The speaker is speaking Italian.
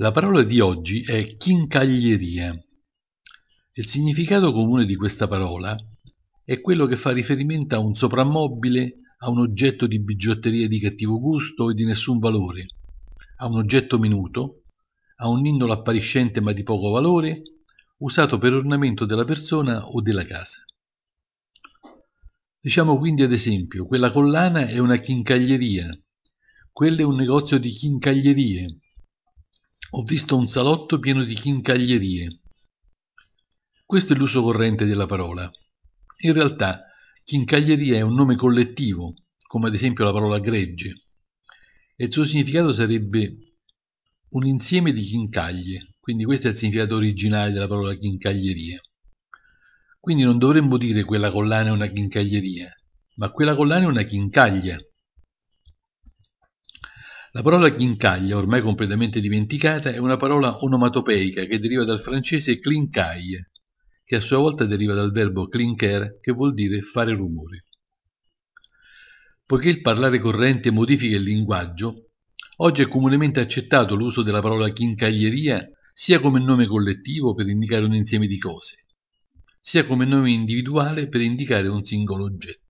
La parola di oggi è chincaglieria. Il significato comune di questa parola è quello che fa riferimento a un soprammobile, a un oggetto di bigiotteria di cattivo gusto e di nessun valore, a un oggetto minuto, a un ninnolo appariscente ma di poco valore, usato per ornamento della persona o della casa. Diciamo quindi ad esempio, quella collana è una chincaglieria, quello è un negozio di chincaglierie, ho visto un salotto pieno di chincaglierie. Questo è l'uso corrente della parola. In realtà, chincaglieria è un nome collettivo, come ad esempio la parola gregge, e il suo significato sarebbe un insieme di chincaglie, quindi questo è il significato originale della parola chincaglieria. Quindi non dovremmo dire quella collana è una chincaglieria, ma quella collana è una chincaglia, la parola chincaglia, ormai completamente dimenticata, è una parola onomatopeica che deriva dal francese clincaille, che a sua volta deriva dal verbo clinker, che vuol dire fare rumore. Poiché il parlare corrente modifica il linguaggio, oggi è comunemente accettato l'uso della parola chincaglieria sia come nome collettivo per indicare un insieme di cose, sia come nome individuale per indicare un singolo oggetto.